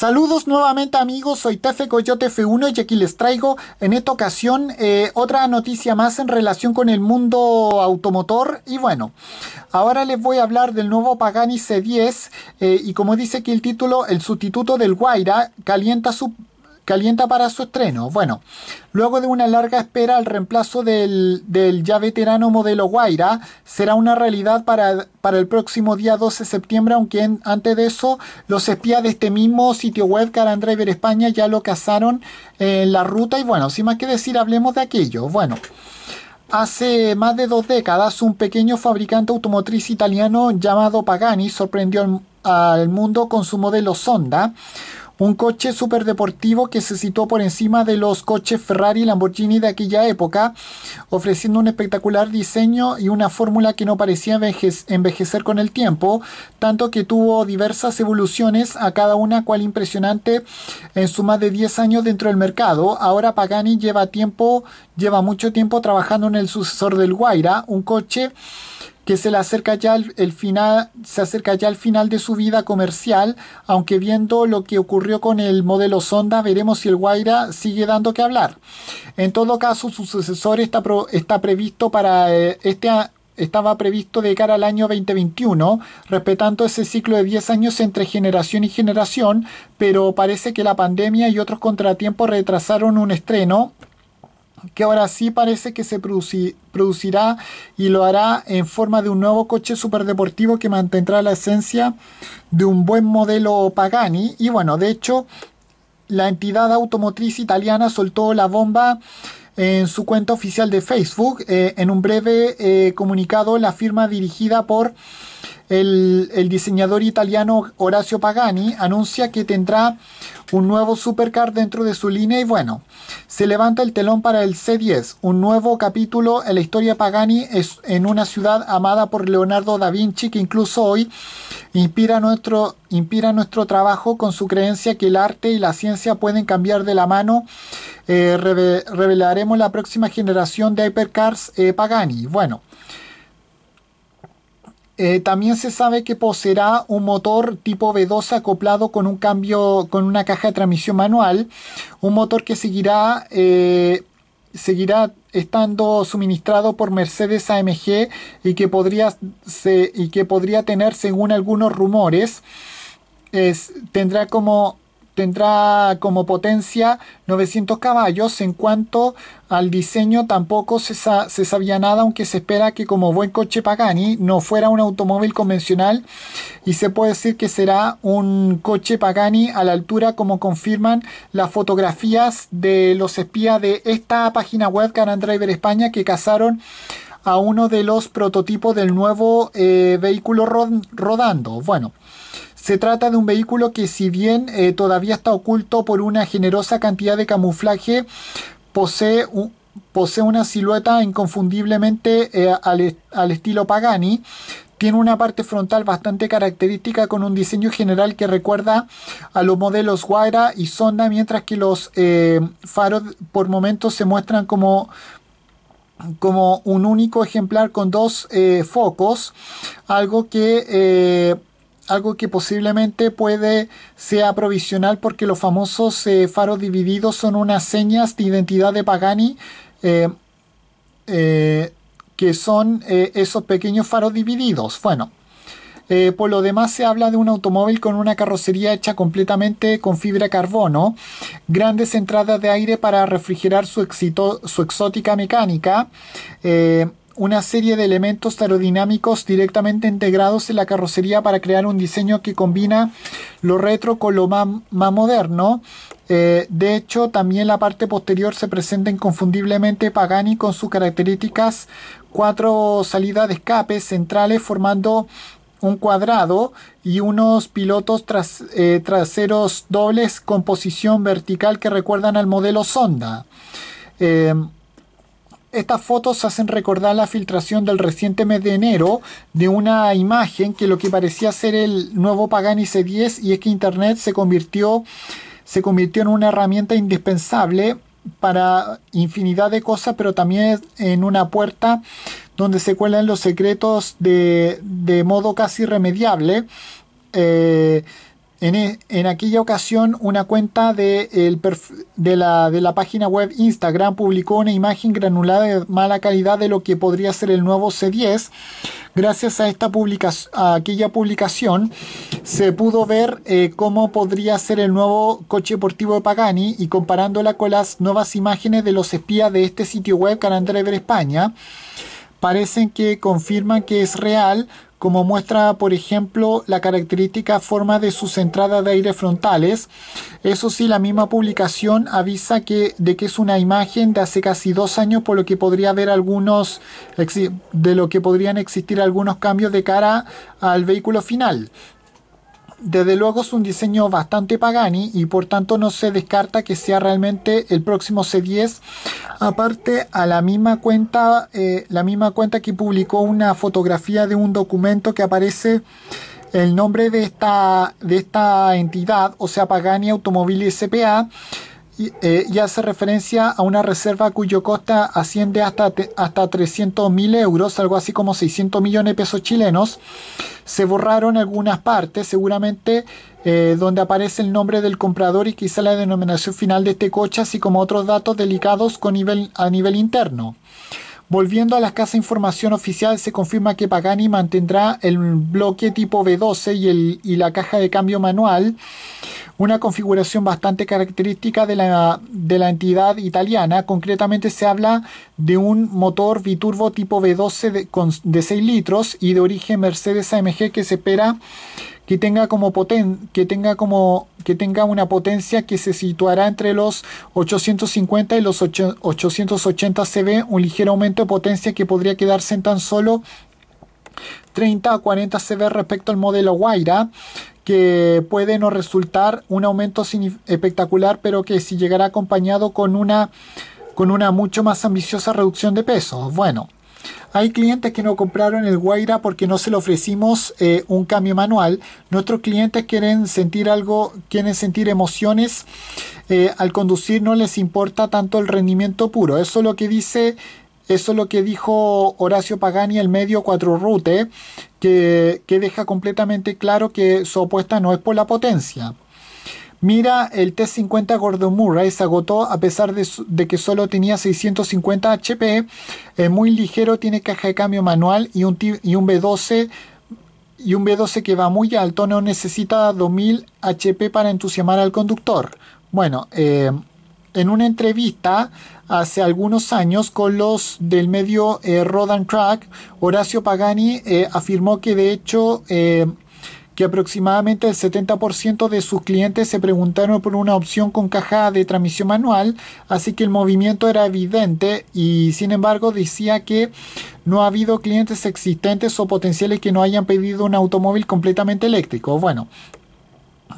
Saludos nuevamente amigos, soy Tefe Coyote F1 y aquí les traigo en esta ocasión eh, otra noticia más en relación con el mundo automotor y bueno, ahora les voy a hablar del nuevo Pagani C10 eh, y como dice aquí el título, el sustituto del Guaira calienta su calienta para su estreno. Bueno, luego de una larga espera, el reemplazo del, ya veterano modelo Guaira será una realidad para, para el próximo día 12 de septiembre, aunque antes de eso, los espías de este mismo sitio web, Carandriver España, ya lo cazaron en la ruta. Y bueno, sin más que decir, hablemos de aquello. Bueno. Hace más de dos décadas, un pequeño fabricante automotriz italiano llamado Pagani sorprendió al mundo con su modelo Sonda, un coche deportivo que se situó por encima de los coches Ferrari y Lamborghini de aquella época, ofreciendo un espectacular diseño y una fórmula que no parecía envejecer con el tiempo, tanto que tuvo diversas evoluciones, a cada una cual impresionante en su más de 10 años dentro del mercado. Ahora Pagani lleva tiempo, lleva mucho tiempo trabajando en el sucesor del Guaira, un coche que se le acerca ya el, final, se acerca ya al final de su vida comercial, aunque viendo lo que ocurrió con el modelo Sonda, veremos si el Guaira sigue dando que hablar. En todo caso, su sucesor está, está previsto para eh, este estaba previsto de cara al año 2021, respetando ese ciclo de 10 años entre generación y generación, pero parece que la pandemia y otros contratiempos retrasaron un estreno que ahora sí parece que se producirá y lo hará en forma de un nuevo coche superdeportivo que mantendrá la esencia de un buen modelo Pagani. Y bueno, de hecho, la entidad automotriz italiana soltó la bomba en su cuenta oficial de Facebook. Eh, en un breve eh, comunicado, la firma dirigida por el, diseñador italiano Horacio Pagani anuncia que tendrá un nuevo supercar dentro de su línea y bueno, se levanta el telón para el C10, un nuevo capítulo en la historia Pagani es en una ciudad amada por Leonardo da Vinci que incluso hoy inspira nuestro, inspira nuestro trabajo con su creencia que el arte y la ciencia pueden cambiar de la mano. Eh, revelaremos la próxima generación de hypercars eh, Pagani. Bueno. Eh, también se sabe que poseerá un motor tipo V2 acoplado con un cambio con una caja de transmisión manual, un motor que seguirá eh, seguirá estando suministrado por Mercedes AMG y que podría y que podría tener según algunos rumores es, tendrá como tendrá como potencia 900 caballos. En cuanto al diseño, tampoco se, sabía nada, aunque se espera que como buen coche Pagani no fuera un automóvil convencional y se puede decir que será un coche Pagani a la altura como confirman las fotografías de los espías de esta página web and Driver España que cazaron a uno de los prototipos del nuevo eh, vehículo rodando. Bueno. Se trata de un vehículo que si bien eh, todavía está oculto por una generosa cantidad de camuflaje, posee, posee una silueta inconfundiblemente eh, al, estilo Pagani, tiene una parte frontal bastante característica con un diseño general que recuerda a los modelos Huayra y Sonda, mientras que los eh, faros por momentos se muestran como, como un único ejemplar con dos focos, algo que algo que posiblemente puede sea provisional porque los famosos eh, faros divididos son unas señas de identidad de Pagani eh, eh, que son esos pequeños faros divididos. Bueno, por lo demás se habla de un automóvil con una carrocería hecha completamente con fibra de carbono, grandes entradas de aire para refrigerar su, su exótica mecánica, una serie de elementos aerodinámicos directamente integrados en la carrocería para crear un diseño que combina lo retro con lo más, moderno. Eh, de hecho, también la parte posterior se presenta inconfundiblemente Pagani con sus características cuatro salidas de escape centrales formando un cuadrado y unos pilotos tras, eh, traseros dobles con posición vertical que recuerdan al modelo Sonda. Eh, estas fotos hacen recordar la filtración del reciente mes de enero de una imagen que lo que parecía ser el nuevo Pagani C10 y es que Internet se convirtió, se convirtió en una herramienta indispensable para infinidad de cosas, pero también en una puerta donde se cuelan los secretos de, modo casi irremediable. Eh, e, en, aquella ocasión una cuenta de, la, página web Instagram publicó una imagen granulada de mala calidad de lo que podría ser el nuevo C10. Gracias a, esta aquella publicación se pudo ver eh, cómo podría ser el nuevo coche deportivo de Pagani y comparándola con las nuevas imágenes de los espías de este sitio web Driver España parecen que confirman que es real como muestra, por ejemplo, la característica forma de sus entradas de aire frontales. Eso sí, la misma publicación avisa que, de que es una imagen de hace casi dos años, por lo que podría haber algunos, de lo que podrían existir algunos cambios de cara al vehículo final desde luego es un diseño bastante Pagani y por tanto no se descarta que sea realmente el próximo C10. Aparte a la misma cuenta, eh, la misma cuenta que publicó una fotografía de un documento que aparece el nombre de esta, de esta entidad, o sea Pagani Automóvil SPA eh, y hace referencia a una reserva cuyo costa asciende hasta, hasta 300 mil euros, algo así como 600 millones de pesos chilenos. Se borraron algunas partes, seguramente eh, donde aparece el nombre del comprador y quizá la denominación final de este coche, así como otros datos delicados con a nivel interno. Volviendo a la de información oficial, se confirma que Pagani mantendrá el bloque tipo v 12 y, la caja de cambio manual, una configuración bastante característica de la, entidad italiana. Concretamente se habla de un motor biturbo tipo B12 de, de 6 litros y de origen Mercedes AMG que se espera que tenga como que tenga como que tenga una potencia que se situará entre los 850 y los 880 CV, un ligero aumento de potencia que podría quedarse en tan solo 30 a 40 CV respecto al modelo Guaira, que puede no resultar un aumento espectacular, pero que si llegará acompañado con una con una mucho más ambiciosa reducción de peso. Bueno, hay clientes que no compraron el Guaira porque no se le ofrecimos eh, un cambio manual. Nuestros clientes quieren sentir algo, quieren sentir emociones. Eh, al conducir no les importa tanto el rendimiento puro. Eso es lo que dice eso lo que dijo Horacio Pagani, el medio 4 Rute, que, que, deja completamente claro que su apuesta no es por la potencia. Mira, el T-50 Gordon Murray se agotó a pesar de, que solo tenía 650 HP, eh, muy ligero, tiene caja de cambio manual y un, y un B12 y un B12 que va muy alto, no necesita 2000 HP para entusiasmar al conductor. Bueno, eh, en una entrevista hace algunos años con los del medio eh, Rodan Track, Horacio Pagani afirmó que de hecho que aproximadamente el 70% de sus clientes se preguntaron por una opción con caja de transmisión manual, así que el movimiento era evidente y sin embargo decía que no ha habido clientes existentes o potenciales que no hayan pedido un automóvil completamente eléctrico. Bueno,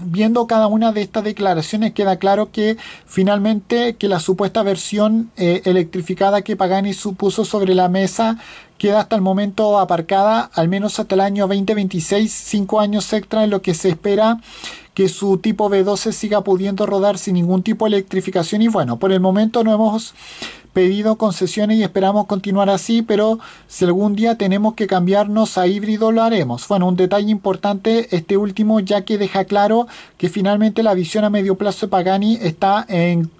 viendo cada una de estas declaraciones queda claro que finalmente que la supuesta versión eh, electrificada que Pagani supuso sobre la mesa queda hasta el momento aparcada, al menos hasta el año 2026, cinco años extra en lo que se espera que su tipo B12 siga pudiendo rodar sin ningún tipo de electrificación y bueno, por el momento no hemos pedido concesiones y esperamos continuar así, pero si algún día tenemos que cambiarnos a híbrido lo haremos. Bueno, un detalle importante este último ya que deja claro que finalmente la visión a medio plazo de Pagani está en,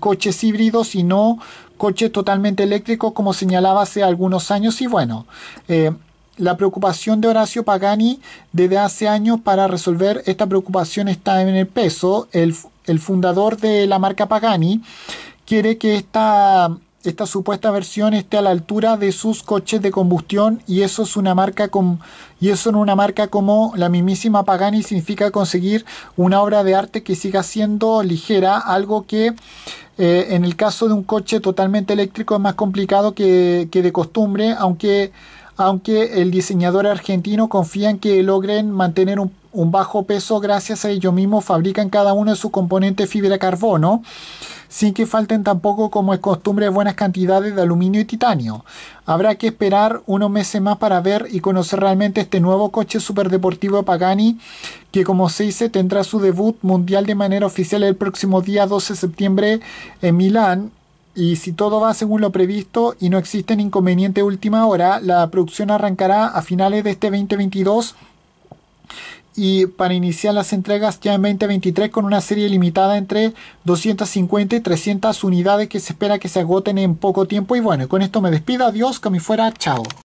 coches híbridos y no coches totalmente eléctricos como señalaba hace algunos años y bueno. Eh, la preocupación de Horacio Pagani desde hace años para resolver esta preocupación está en el peso. El, el fundador de la marca Pagani quiere que esta, esta supuesta versión esté a la altura de sus coches de combustión y eso es una marca y eso en una marca como la mismísima Pagani significa conseguir una obra de arte que siga siendo ligera, algo que eh, en el caso de un coche totalmente eléctrico es más complicado que, de costumbre, aunque, aunque el diseñador argentino confía en que logren mantener un, bajo peso gracias a ello mismo fabrican cada uno de sus componentes fibra carbono sin que falten tampoco, como es costumbre, buenas cantidades de aluminio y titanio. Habrá que esperar unos meses más para ver y conocer realmente este nuevo coche superdeportivo Pagani, que como se dice tendrá su debut mundial de manera oficial el próximo día 12 de septiembre en Milán, y si todo va según lo previsto y no existen inconvenientes última hora, la producción arrancará a finales de este 2022 y para iniciar las entregas ya en 2023 con una serie limitada entre 250 y 300 unidades que se espera que se agoten en poco tiempo. Y bueno, con esto me despido, adiós, que me fuera, chao.